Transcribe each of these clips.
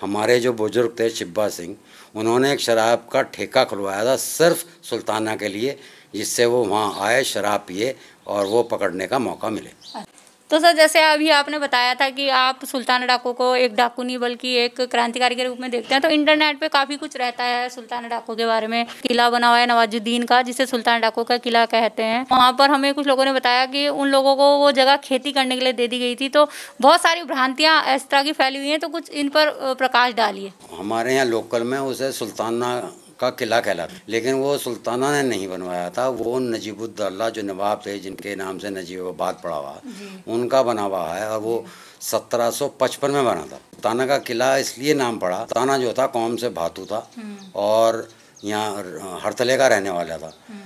हमारे जो बुजुर्ग थे शिब्बा सिंह उन्होंने एक शराब का ठेका खुलवाया था सिर्फ सुल्ताना के लिए जिससे वो वहाँ आए शराब पिए और वो पकड़ने का मौका मिले तो सर जैसे अभी आपने बताया था कि आप सुल्तान डाकू को एक डाकू नहीं बल्कि एक क्रांतिकारी के रूप में देखते हैं तो इंटरनेट पे काफ़ी कुछ रहता है सुल्तान डाकू के बारे में किला बना हुआ है नवाजुद्दीन का जिसे सुल्तान डाकू का किला कहते हैं वहाँ पर हमें कुछ लोगों ने बताया कि उन लोगों को वो जगह खेती करने के लिए दे दी गई थी तो बहुत सारी भ्रांतियाँ इस तरह की फैली हुई है तो कुछ इन पर प्रकाश डालिए हमारे यहाँ लोकल में उसे सुल्ताना का किला कहलाता लेकिन वो सुल्ताना ने नहीं बनवाया था वो नजीबुद्दौला जो नवाब थे जिनके नाम से नजीबाबाद पड़ा हुआ उनका बना हुआ है और वो 1755 में बना था सुल्ताना का किला इसलिए नाम पड़ा सुल्ताना जो था कौम से भातू था हम्म। और यहाँ हरतले का रहने वाला था हम्म।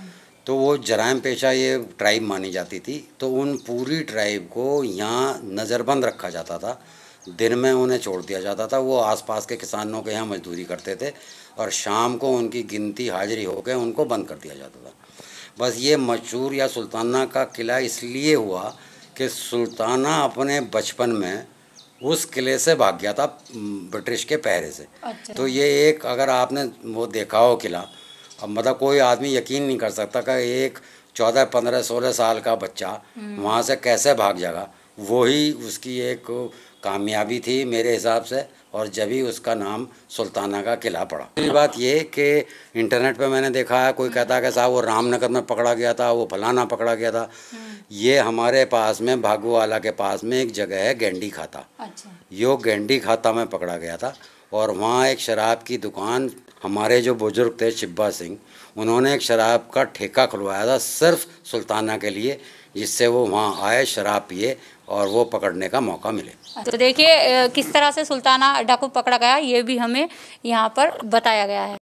तो वो जराइम पेशा ये ट्राइब मानी जाती थी तो उन पूरी ट्राइब को यहाँ नज़रबंद रखा जाता था दिन में उन्हें छोड़ दिया जाता था वो आसपास के किसानों के यहाँ मजदूरी करते थे और शाम को उनकी गिनती हाजिरी होकर उनको बंद कर दिया जाता था बस ये मशहूर या सुल्ताना का किला इसलिए हुआ कि सुल्ताना अपने बचपन में उस किले से भाग गया था ब्रिटिश के पहरे से अच्छा। तो ये एक अगर आपने वो देखा हो किला अब मतलब कोई आदमी यकीन नहीं कर सकता कि एक चौदह पंद्रह सोलह साल का बच्चा हम्म। वहाँ से कैसे भाग जाएगा वही उसकी एक कामयाबी थी मेरे हिसाब से और जब ही उसका नाम सुल्ताना का किला पड़ा दूसरी बात ये कि इंटरनेट पे मैंने देखा है कोई कहता है कि साहब वो रामनगर में पकड़ा गया था वो फलाना पकड़ा गया था हम्म। ये हमारे पास में भागुवाला के पास में एक जगह है गेंडी खाता अच्छा। यो गेंडी खाता में पकड़ा गया था और वहाँ एक शराब की दुकान हमारे जो बुज़ुर्ग थे शिब्बा सिंह उन्होंने एक शराब का ठेका खुलवाया था सिर्फ सुल्ताना के लिए जिससे वो वहाँ आए शराब पिए और वो पकड़ने का मौका मिले अच्छा, तो देखिए किस तरह से सुल्ताना डाकू पकड़ा गया ये भी हमें यहाँ पर बताया गया है